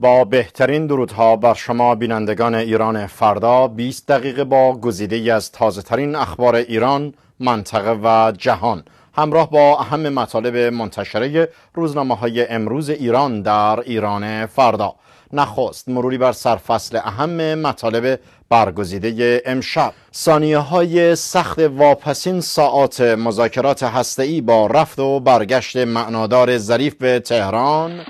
با بهترین درودها بر شما بینندگان ایران فردا 20 دقیقه با گزیده از تازه ترین اخبار ایران، منطقه و جهان همراه با اهم مطالب منتشره روزنامه های امروز ایران در ایران فردا نخست مروری بر سرفصل اهم مطالب برگزیده امشب ثانیه های سخت واپسین ساعات مذاکرات هسته‌ای با رفت و برگشت معنادار ظریف به تهران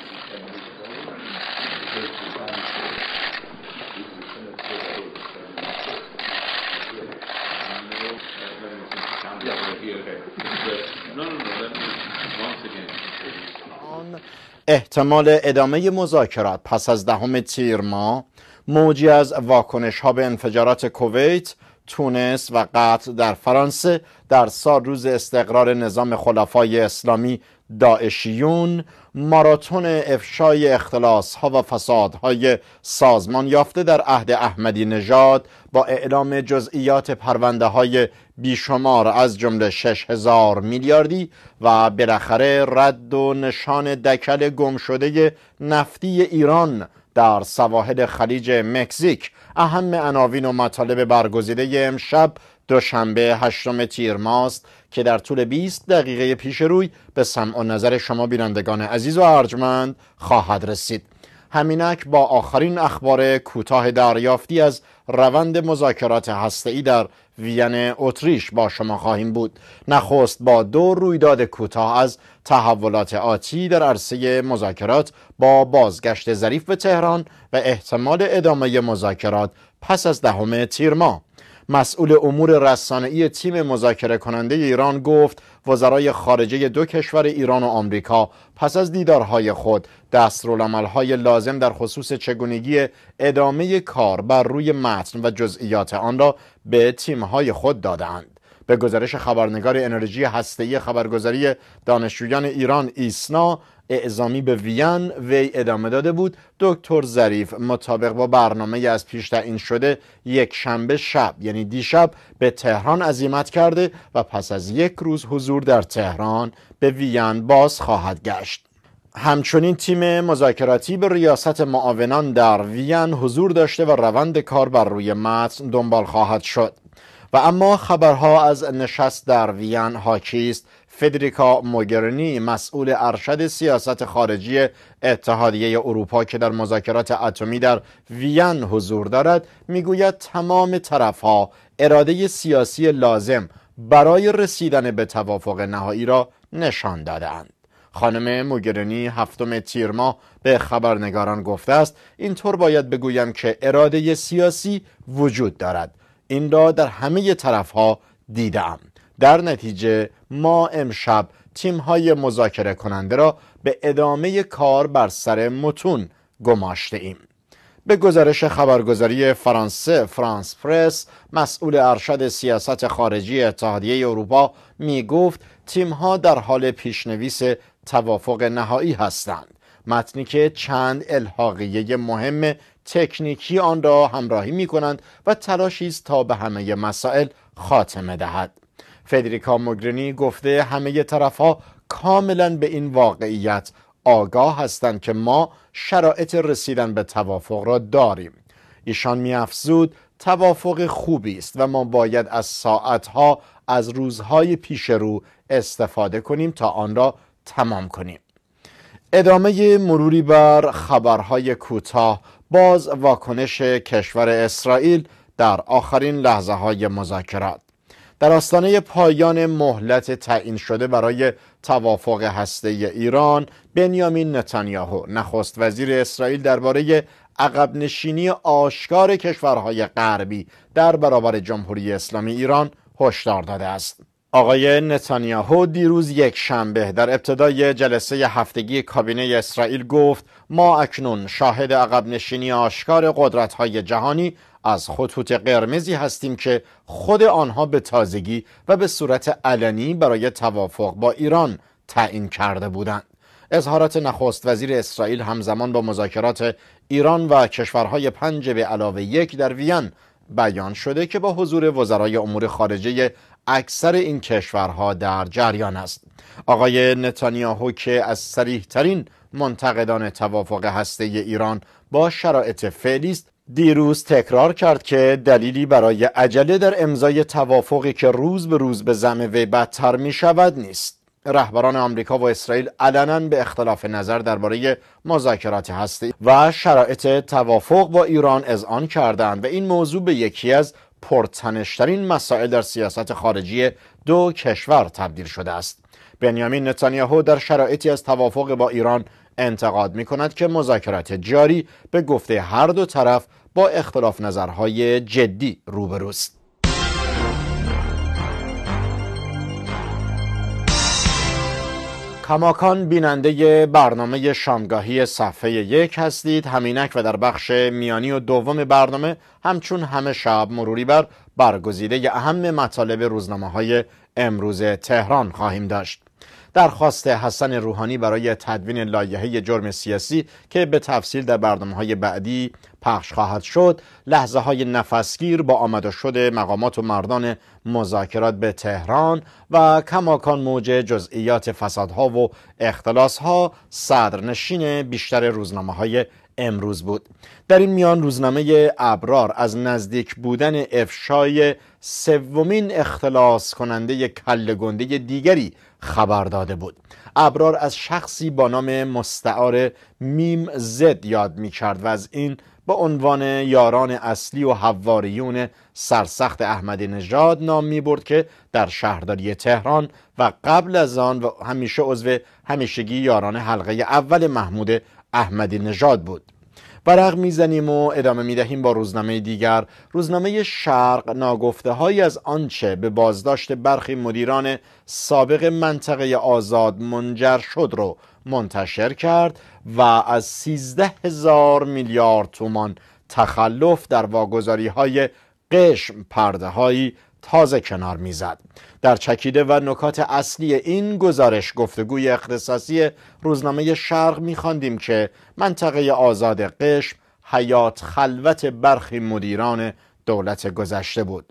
احتمال ادامه مذاکرات پس از دهم تیر ما موجی از واکنش ها به انفجارات کویت تونس و قطر در فرانسه در سال روز استقرار نظام خلفای اسلامی داعشیون ماراتون افشای اختلاس ها و فساد های سازمان یافته در عهد احمدی نژاد با اعلام جزئیات پرونده های بیشمار از جمله هزار میلیاردی و بالاخره رد و نشان دکل گم شده نفتی ایران در سواحل خلیج مکزیک اهم عناوین و مطالب برگزیده امشب دوشنبه هشتم تیر ماست که در طول 20 دقیقه پیش روی به سمع و نظر شما بینندگان عزیز و ارجمند خواهد رسید همینک با آخرین اخبار کوتاه دریافتی از روند مذاکرات هسته‌ای در وین اتریش با شما خواهیم بود نخست با دو رویداد کوتاه از تحولات آتی در عرصه مذاکرات با بازگشت ظریف به تهران و احتمال ادامه مذاکرات پس از دهم تیر ماه مسئول امور رسانه‌ای تیم مذاکره کننده ایران گفت وزرای خارجه دو کشور ایران و آمریکا پس از دیدارهای خود دستورالعمل‌های لازم در خصوص چگونگی ادامه کار بر روی متن و جزئیات آن را به تیم‌های خود دادند. به گزارش خبرنگار انرژی هسته‌ای خبرگزاری دانشجویان ایران ایسنا اعزامی به وین وی ادامه داده بود دکتر ظریف مطابق با برنامه از پیش تعیین شده یک شنبه شب یعنی دیشب به تهران عزیمت کرده و پس از یک روز حضور در تهران به وین باز خواهد گشت همچنین تیم مذاکراتی به ریاست معاونان در وین حضور داشته و روند کار بر روی متن دنبال خواهد شد و اما خبرها از نشست در وین ها چیست فدریکا موگرنی مسئول ارشد سیاست خارجی اتحادیه اروپا که در مذاکرات اتمی در وین حضور دارد میگوید تمام طرفها اراده سیاسی لازم برای رسیدن به توافق نهایی را نشان دادند خانم موگرنی هفتم تیر ماه به خبرنگاران گفته است اینطور باید بگویم که اراده سیاسی وجود دارد این را در همه طرف ها دیدم در نتیجه ما امشب تیم های مذاکره کننده را به ادامه کار بر سر متون گماشته ایم به گزارش خبرگزاری فرانسه فرانس پرس مسئول ارشد سیاست خارجی اتحادیه اروپا می گفت ها در حال پیشنویس توافق نهایی هستند متنی که چند الحاقیه مهم تکنیکی آن را همراهی می کنند و تلاشی است تا به همه مسائل خاتمه دهد فدریکا موگرنی گفته همه طرفها کاملا به این واقعیت آگاه هستند که ما شرایط رسیدن به توافق را داریم ایشان میافزود توافق خوبی است و ما باید از ساعتها از روزهای پیش رو استفاده کنیم تا آن را تمام کنیم ادامه مروری بر خبرهای کوتاه باز واکنش کشور اسرائیل در آخرین لحظه های مذاکرات در آستانه پایان مهلت تعیین شده برای توافق هسته ایران بنیامین نتانیاهو نخست وزیر اسرائیل درباره عقب نشینی آشکار کشورهای غربی در برابر جمهوری اسلامی ایران هشدار داده است آقای نتانیاهو دیروز یک شنبه در ابتدای جلسه هفتگی کابینه اسرائیل گفت ما اکنون شاهد عقب نشینی آشکار قدرت های جهانی از خطوط قرمزی هستیم که خود آنها به تازگی و به صورت علنی برای توافق با ایران تعیین کرده بودند. اظهارات نخست وزیر اسرائیل همزمان با مذاکرات ایران و کشورهای پنج به علاوه یک در وین بیان شده که با حضور وزرای امور خارجه اکثر این کشورها در جریان است آقای نتانیاهو که از سریح ترین منتقدان توافق هسته ایران با شرایط فعلی است دیروز تکرار کرد که دلیلی برای عجله در امضای توافقی که روز به روز به زمه وی بدتر می شود نیست رهبران آمریکا و اسرائیل علنا به اختلاف نظر درباره مذاکرات هستی و شرایط توافق با ایران اذعان کردند و این موضوع به یکی از پرتنشترین مسائل در سیاست خارجی دو کشور تبدیل شده است بنیامین نتانیاهو در شرایطی از توافق با ایران انتقاد می کند که مذاکرات جاری به گفته هر دو طرف با اختلاف نظرهای جدی روبروست کماکان بیننده برنامه شامگاهی صفحه یک هستید همینک و در بخش میانی و دوم برنامه همچون همه شب مروری بر برگزیده اهم مطالب روزنامه های امروز تهران خواهیم داشت درخواست حسن روحانی برای تدوین لایحه جرم سیاسی که به تفصیل در برنامه های بعدی پخش خواهد شد لحظه های نفسگیر با آمده شده شد مقامات و مردان مذاکرات به تهران و کماکان موج جزئیات فسادها و اختلاسها صدرنشین بیشتر روزنامه های امروز بود در این میان روزنامه ابرار از نزدیک بودن افشای سومین اختلاس کننده کله گنده دیگری خبر داده بود ابرار از شخصی با نام مستعار میم زد یاد می کرد و از این به عنوان یاران اصلی و حواریون سرسخت احمد نژاد نام می برد که در شهرداری تهران و قبل از آن و همیشه عضو همیشگی یاران حلقه اول محمود احمدی نژاد بود برق میزنیم و ادامه میدهیم با روزنامه دیگر روزنامه شرق ناگفته های از آنچه به بازداشت برخی مدیران سابق منطقه آزاد منجر شد رو منتشر کرد و از 13 هزار میلیارد تومان تخلف در واگذاری های قشم پرده هایی تازه کنار میزد در چکیده و نکات اصلی این گزارش گفتگوی اختصاصی روزنامه شرق میخواندیم که منطقه آزاد قشم حیات خلوت برخی مدیران دولت گذشته بود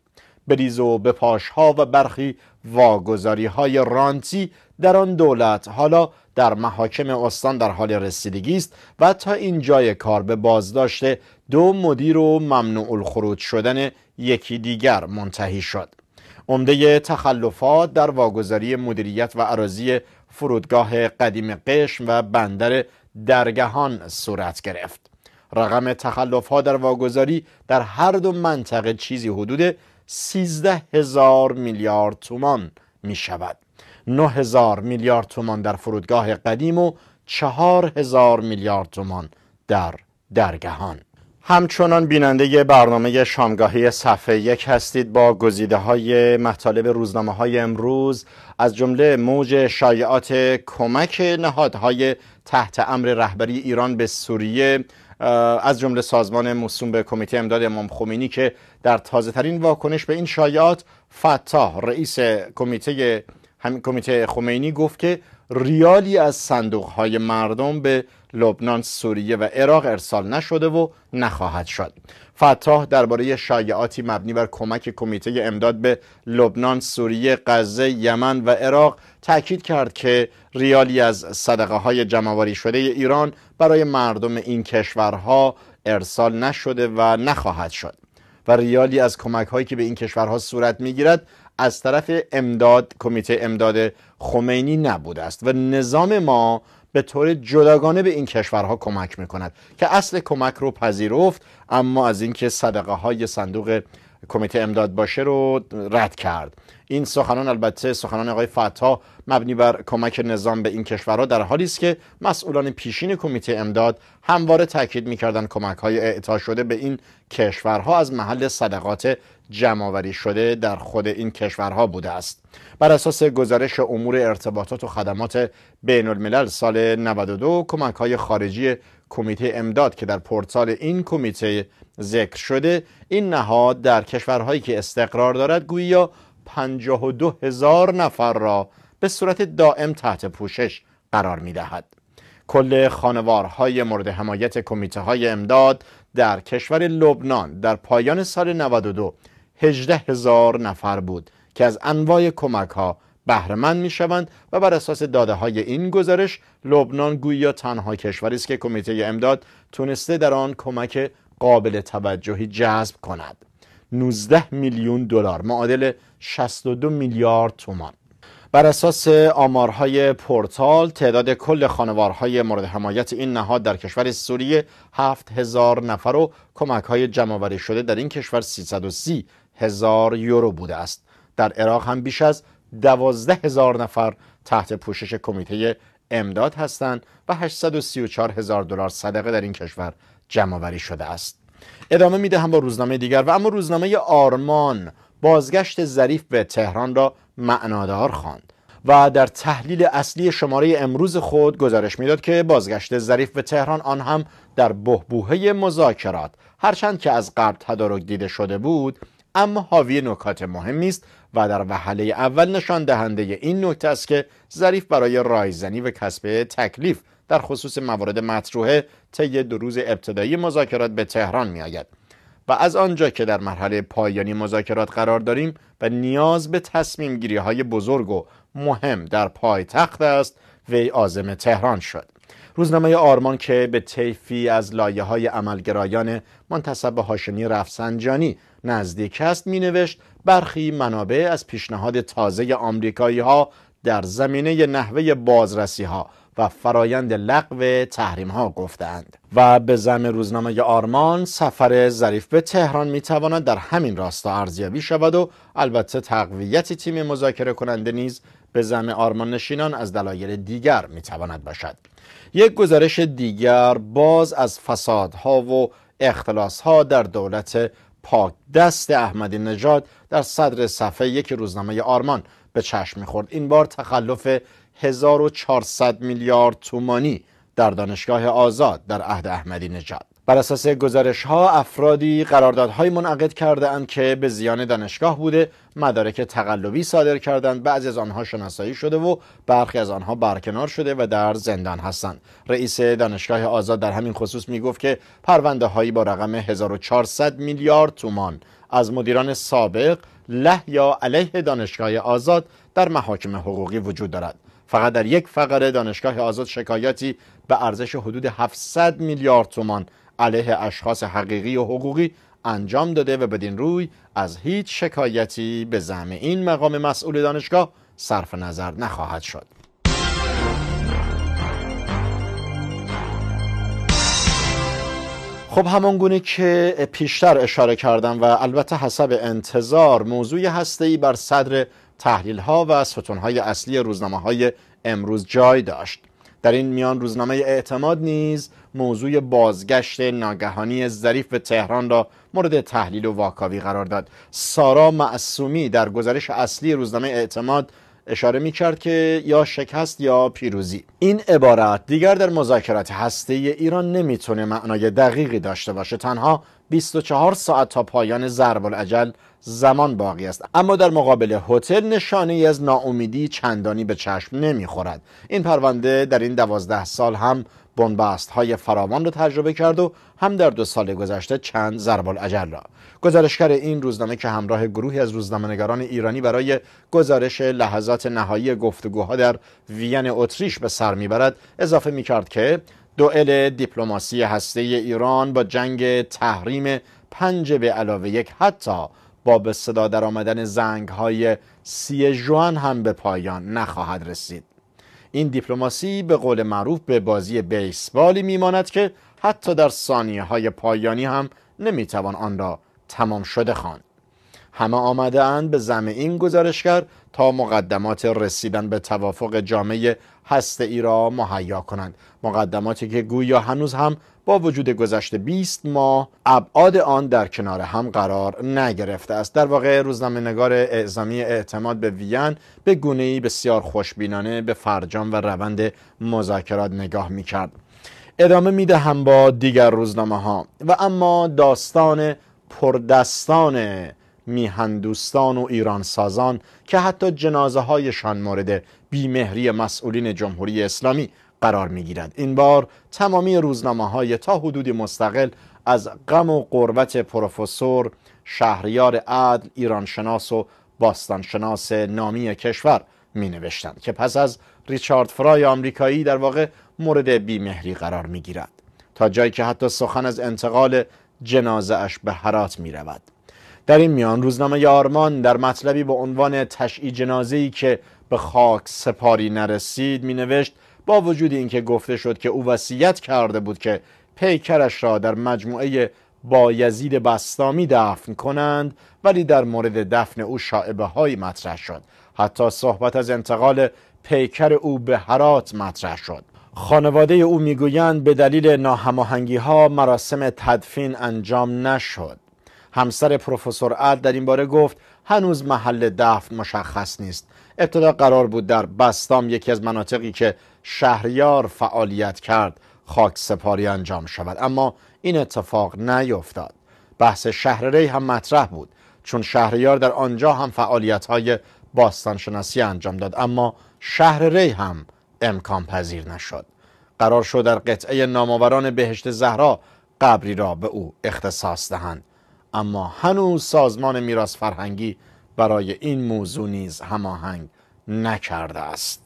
بریز و به ها و برخی واگذاری های رانتی در آن دولت حالا در محاکم استان در حال رسیدگی است و تا این جای کار به بازداشت دو مدیر و ممنوع الخروج شدن یکی دیگر منتهی شد عمده تخلفات در واگذاری مدیریت و عراضی فرودگاه قدیم قشم و بندر درگهان صورت گرفت رقم تخلف ها در واگذاری در هر دو منطقه چیزی حدود سیزده هزار میلیارد تومان می شود هزار میلیارد تومان در فرودگاه قدیم و هزار میلیارد تومان در درگهان همچنان بیننده برنامه شامگاهی صفحه یک هستید با گزیده های مطالب روزنامه های امروز از جمله موج شایعات کمک نهادهای تحت امر رهبری ایران به سوریه از جمله سازمان موسوم به کمیته امداد امام خمینی که در تازه ترین واکنش به این شایعات فتاح رئیس کمیته هم... کمیته خمینی گفت که ریالی از صندوق های مردم به لبنان، سوریه و عراق ارسال نشده و نخواهد شد. فتاح درباره شایعاتی مبنی بر کمک کمیته امداد به لبنان، سوریه، غزه، یمن و عراق تاکید کرد که ریالی از صدقه های جمعواری شده ایران برای مردم این کشورها ارسال نشده و نخواهد شد و ریالی از کمک هایی که به این کشورها صورت میگیرد از طرف امداد کمیته امداد خمینی نبوده است و نظام ما به طور جداگانه به این کشورها کمک میکند که اصل کمک رو پذیرفت اما از اینکه صدقه های صندوق کمیته امداد باشه رو رد کرد این سخنان البته سخنان آقای فتا مبنی بر کمک نظام به این کشورها در حالی است که مسئولان پیشین کمیته امداد همواره تاکید میکردن کمک های اعطا شده به این کشورها از محل صدقات جمعآوری شده در خود این کشورها بوده است بر اساس گزارش امور ارتباطات و خدمات بین الملل سال 92 کمک های خارجی کمیته امداد که در پورتال این کمیته ذکر شده این نهاد در کشورهایی که استقرار دارد گویا 52 هزار نفر را به صورت دائم تحت پوشش قرار می دهد. کل خانوارهای مورد حمایت کمیته های امداد در کشور لبنان در پایان سال 92 18 هزار نفر بود که از انواع کمک ها بهرهمند میشوند و بر اساس داده های این گزارش لبنان گویا تنها کشوری است که کمیته امداد تونسته در آن کمک قابل توجهی جذب کند 19 میلیون دلار معادل 62 میلیارد تومان بر اساس آمارهای پورتال تعداد کل خانوارهای مورد حمایت این نهاد در کشور سوریه 7000 نفر و کمک کمکهای جمعآوری شده در این کشور 330 هزار یورو بوده است در عراق هم بیش از دوازده هزار نفر تحت پوشش کمیته امداد هستند و 834 هزار دلار صدقه در این کشور آوری شده است ادامه هم با روزنامه دیگر و اما روزنامه آرمان بازگشت ظریف به تهران را معنادار خواند و در تحلیل اصلی شماره امروز خود گزارش میداد که بازگشت ظریف به تهران آن هم در بهبوهه مذاکرات هرچند که از قبل تدارک دیده شده بود اما حاوی نکات مهمی است و در وهله اول نشان دهنده این نکته است که ظریف برای رایزنی و کسب تکلیف در خصوص موارد مطروحه طی دو روز ابتدایی مذاکرات به تهران میآید و از آنجا که در مرحله پایانی مذاکرات قرار داریم و نیاز به تصمیم گیری های بزرگ و مهم در پایتخت است وی عازم تهران شد روزنامه آرمان که به طیفی از لایه های عملگرایان منتصب هاشمی رفسنجانی نزدیک است مینوشت برخی منابع از پیشنهاد تازه آمریکایی ها در زمینه نحوه بازرسی ها و فرایند لغو تحریم ها گفتند و به زم روزنامه آرمان سفر ظریف به تهران می تواند در همین راستا ارزیابی شود و البته تقویت تیم مذاکره کننده نیز به زم آرمان نشینان از دلایل دیگر می تواند باشد یک گزارش دیگر باز از فسادها و اختلاس ها در دولت پاک دست احمدی نژاد در صدر صفحه یک روزنامه آرمان به چشم میخورد این بار تخلف 1400 میلیارد تومانی در دانشگاه آزاد در عهد احمدی نژاد بر اساس گزارش ها افرادی قراردادهایی منعقد کرده اند که به زیان دانشگاه بوده مدارک تقلبی صادر کردند بعضی از آنها شناسایی شده و برخی از آنها برکنار شده و در زندان هستند رئیس دانشگاه آزاد در همین خصوص می گفت که پرونده هایی با رقم 1400 میلیارد تومان از مدیران سابق له یا علیه دانشگاه آزاد در محاکم حقوقی وجود دارد فقط در یک فقره دانشگاه آزاد شکایتی به ارزش حدود 700 میلیارد تومان علیه اشخاص حقیقی و حقوقی انجام داده و بدین روی از هیچ شکایتی به زعم این مقام مسئول دانشگاه صرف نظر نخواهد شد خب همان گونه که پیشتر اشاره کردم و البته حسب انتظار موضوعی هسته‌ای بر صدر تحلیل ها و ستون های اصلی روزنامه های امروز جای داشت در این میان روزنامه اعتماد نیز موضوع بازگشت ناگهانی ظریف به تهران را مورد تحلیل و واکاوی قرار داد سارا معصومی در گزارش اصلی روزنامه اعتماد اشاره می کرد که یا شکست یا پیروزی این عبارت دیگر در مذاکرات هسته ای ایران نمیتونه معنای دقیقی داشته باشه تنها 24 ساعت تا پایان ضرب العجل زمان باقی است اما در مقابل هتل نشانه ای از ناامیدی چندانی به چشم نمیخورد این پرونده در این دوازده سال هم بنبست های فراوان را تجربه کرد و هم در دو سال گذشته چند ضرب العجل را گزارشگر این روزنامه که همراه گروهی از روزنامه‌نگاران ایرانی برای گزارش لحظات نهایی گفتگوها در وین اتریش به سر میبرد اضافه میکرد که دوئل دیپلماسی هسته ایران با جنگ تحریم پنج به علاوه یک حتی با به صدا در آمدن زنگ های سی جوان هم به پایان نخواهد رسید این دیپلماسی به قول معروف به بازی بیسبالی میماند که حتی در ثانیه های پایانی هم نمیتوان آن را تمام شده خواند همه آمده اند به زم این گزارشگر تا مقدمات رسیدن به توافق جامعه هسته ای را مهیا کنند مقدماتی که گویا هنوز هم با وجود گذشت 20 ماه ابعاد آن در کنار هم قرار نگرفته است در واقع روزنامه نگار اعزامی اعتماد به وین به گونه بسیار خوشبینانه به فرجام و روند مذاکرات نگاه می کرد ادامه می دهم با دیگر روزنامه ها و اما داستان پردستان میهندوستان و ایرانسازان که حتی جنازه هایشان مورد بیمهری مسئولین جمهوری اسلامی قرار میگیرد این بار تمامی روزنامه های تا حدودی مستقل از غم و قربت پروفسور شهریار عدل ایرانشناس و باستانشناس نامی کشور می نوشتند که پس از ریچارد فرای آمریکایی در واقع مورد بیمهری قرار می تا جایی که حتی سخن از انتقال جنازه اش به حرات می رود در این میان روزنامه آرمان در مطلبی به عنوان تشعی جنازه‌ای که به خاک سپاری نرسید می نوشت با وجود اینکه گفته شد که او وصیت کرده بود که پیکرش را در مجموعه با یزید بستامی دفن کنند ولی در مورد دفن او شاعبه های مطرح شد حتی صحبت از انتقال پیکر او به هرات مطرح شد خانواده او میگویند به دلیل ناهماهنگی ها مراسم تدفین انجام نشد همسر پروفسور اد در این باره گفت هنوز محل دفن مشخص نیست ابتدا قرار بود در بستام یکی از مناطقی که شهریار فعالیت کرد خاک سپاری انجام شود اما این اتفاق نیفتاد بحث شهر ری هم مطرح بود چون شهریار در آنجا هم فعالیت های باستانشناسی انجام داد اما شهر ری هم امکان پذیر نشد قرار شد در قطعه نامآوران بهشت زهرا قبری را به او اختصاص دهند اما هنوز سازمان میراث فرهنگی برای این موضوع نیز هماهنگ نکرده است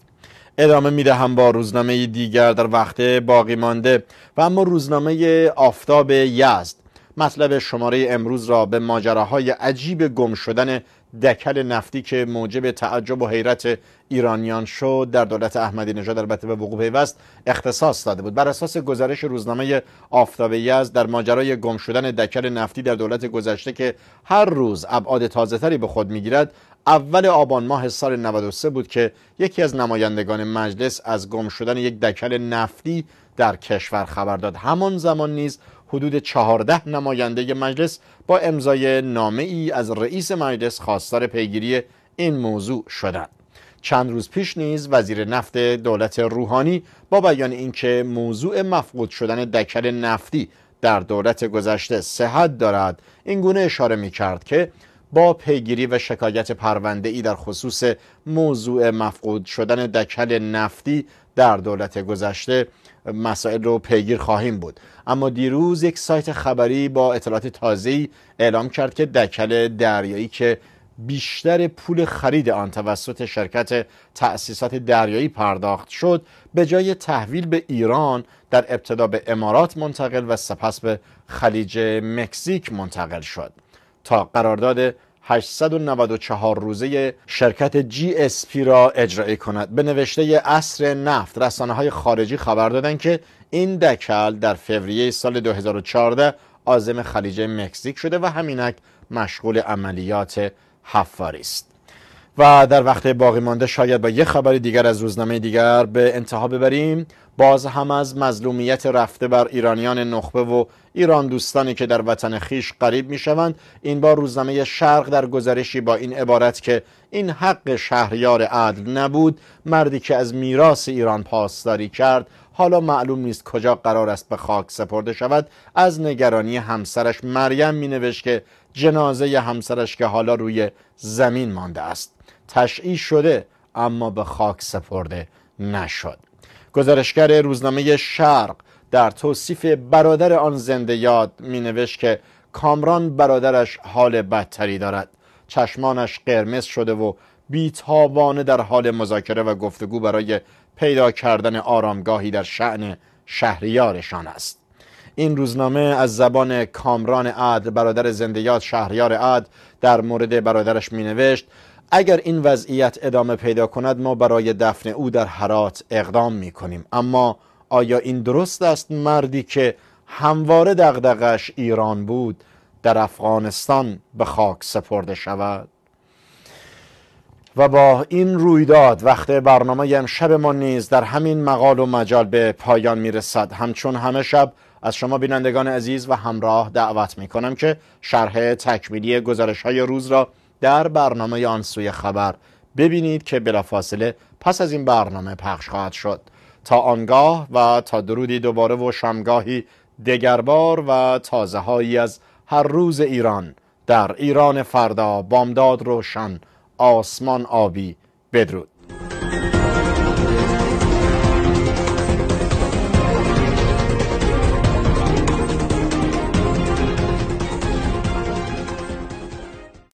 ادامه میدهم با روزنامه دیگر در وقت باقی مانده و اما روزنامه آفتاب یزد مطلب شماره امروز را به ماجراهای عجیب گم شدن دکل نفتی که موجب تعجب و حیرت ایرانیان شد در دولت احمدی نژاد البته به وقوع پیوست اختصاص داده بود بر اساس گزارش روزنامه آفتاب یزد در ماجرای گم شدن دکل نفتی در دولت گذشته که هر روز ابعاد تازه‌تری به خود می‌گیرد، اول آبان ماه سال 93 بود که یکی از نمایندگان مجلس از گم شدن یک دکل نفتی در کشور خبر داد همان زمان نیز حدود 14 نماینده مجلس با امضای نامه ای از رئیس مجلس خواستار پیگیری این موضوع شدند. چند روز پیش نیز وزیر نفت دولت روحانی با بیان اینکه موضوع مفقود شدن دکل نفتی در دولت گذشته صحت دارد این گونه اشاره می کرد که با پیگیری و شکایت پرونده ای در خصوص موضوع مفقود شدن دکل نفتی در دولت گذشته مسائل رو پیگیر خواهیم بود اما دیروز یک سایت خبری با اطلاعات ای اعلام کرد که دکل دریایی که بیشتر پول خرید آن توسط شرکت تأسیسات دریایی پرداخت شد به جای تحویل به ایران در ابتدا به امارات منتقل و سپس به خلیج مکزیک منتقل شد تا قرارداد 894 روزه شرکت جی اس پی را اجرایی کند به نوشته اصر نفت رسانه های خارجی خبر دادند که این دکل در فوریه سال 2014 آزم خلیج مکزیک شده و همینک مشغول عملیات حفاری است و در وقت باقی مانده شاید با یه خبر دیگر از روزنامه دیگر به انتها ببریم باز هم از مظلومیت رفته بر ایرانیان نخبه و ایران دوستانی که در وطن خیش قریب شوند این بار روزنامه شرق در گزارشی با این عبارت که این حق شهریار عدل نبود مردی که از میراث ایران پاسداری کرد حالا معلوم نیست کجا قرار است به خاک سپرده شود از نگرانی همسرش مریم مینوشت که جنازه همسرش که حالا روی زمین مانده است تشعی شده اما به خاک سپرده نشد گزارشگر روزنامه شرق در توصیف برادر آن زنده یاد می نوشت که کامران برادرش حال بدتری دارد چشمانش قرمز شده و بیتابانه در حال مذاکره و گفتگو برای پیدا کردن آرامگاهی در شعن شهریارشان است این روزنامه از زبان کامران عد برادر زندیات شهریار عد در مورد برادرش مینوشت اگر این وضعیت ادامه پیدا کند ما برای دفن او در حرات اقدام می کنیم اما آیا این درست است مردی که همواره دغدغش ایران بود در افغانستان به خاک سپرده شود و با این رویداد وقت برنامه امشب ما نیز در همین مقال و مجال به پایان رسد. همچون همه شب از شما بینندگان عزیز و همراه دعوت می کنم که شرح تکمیلی گزارش های روز را در برنامه آن سوی خبر ببینید که بلافاصله پس از این برنامه پخش خواهد شد تا آنگاه و تا درودی دوباره و شمگاهی دگربار و تازه هایی از هر روز ایران در ایران فردا بامداد روشن آسمان آبی بدرود